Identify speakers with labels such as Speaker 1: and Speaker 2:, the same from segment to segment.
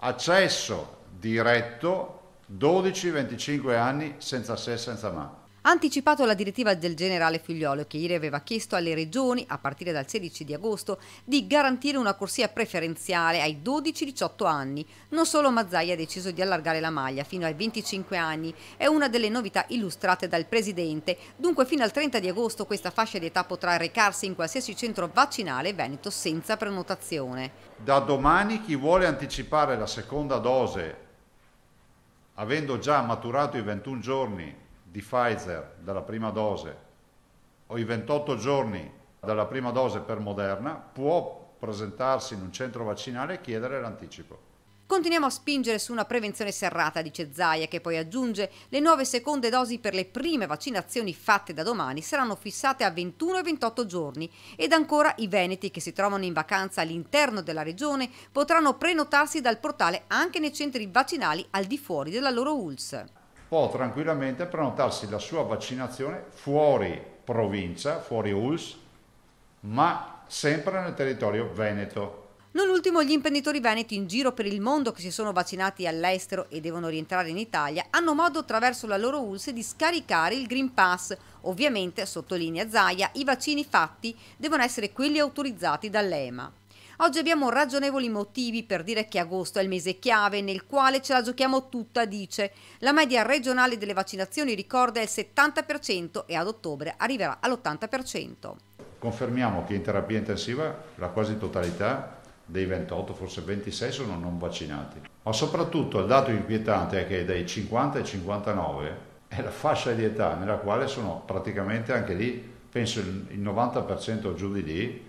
Speaker 1: accesso diretto 12-25 anni senza se, senza ma.
Speaker 2: Ha anticipato la direttiva del generale Figliolo che ieri aveva chiesto alle regioni, a partire dal 16 di agosto, di garantire una corsia preferenziale ai 12-18 anni. Non solo Mazzai ha deciso di allargare la maglia fino ai 25 anni, è una delle novità illustrate dal Presidente. Dunque fino al 30 di agosto questa fascia di età potrà recarsi in qualsiasi centro vaccinale veneto senza prenotazione.
Speaker 1: Da domani chi vuole anticipare la seconda dose, avendo già maturato i 21 giorni di Pfizer dalla prima dose o i 28 giorni dalla prima dose per Moderna può presentarsi in un centro vaccinale e chiedere l'anticipo.
Speaker 2: Continuiamo a spingere su una prevenzione serrata, dice Zaia, che poi aggiunge le nuove seconde dosi per le prime vaccinazioni fatte da domani saranno fissate a 21 e 28 giorni ed ancora i veneti che si trovano in vacanza all'interno della regione potranno prenotarsi dal portale anche nei centri vaccinali al di fuori della loro ULS
Speaker 1: può tranquillamente prenotarsi la sua vaccinazione fuori provincia, fuori ULS, ma sempre nel territorio veneto.
Speaker 2: Non ultimo gli imprenditori veneti in giro per il mondo che si sono vaccinati all'estero e devono rientrare in Italia hanno modo attraverso la loro ULS di scaricare il Green Pass. Ovviamente, sottolinea Zaia, i vaccini fatti devono essere quelli autorizzati dall'EMA. Oggi abbiamo ragionevoli motivi per dire che agosto è il mese chiave nel quale ce la giochiamo tutta, dice. La media regionale delle vaccinazioni ricorda il 70% e ad ottobre arriverà all'80%.
Speaker 1: Confermiamo che in terapia intensiva la quasi totalità dei 28, forse 26 sono non vaccinati. Ma soprattutto il dato inquietante è che dai 50 ai 59 è la fascia di età nella quale sono praticamente anche lì, penso il 90% giù di lì,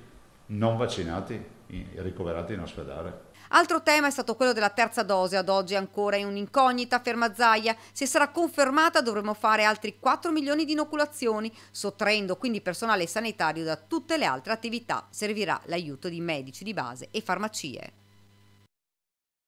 Speaker 1: non vaccinati ricoverati in ospedale.
Speaker 2: Altro tema è stato quello della terza dose, ad oggi ancora in un'incognita, ferma Zaia. Se sarà confermata dovremo fare altri 4 milioni di inoculazioni, sottraendo quindi personale sanitario da tutte le altre attività. Servirà l'aiuto di medici di base e farmacie.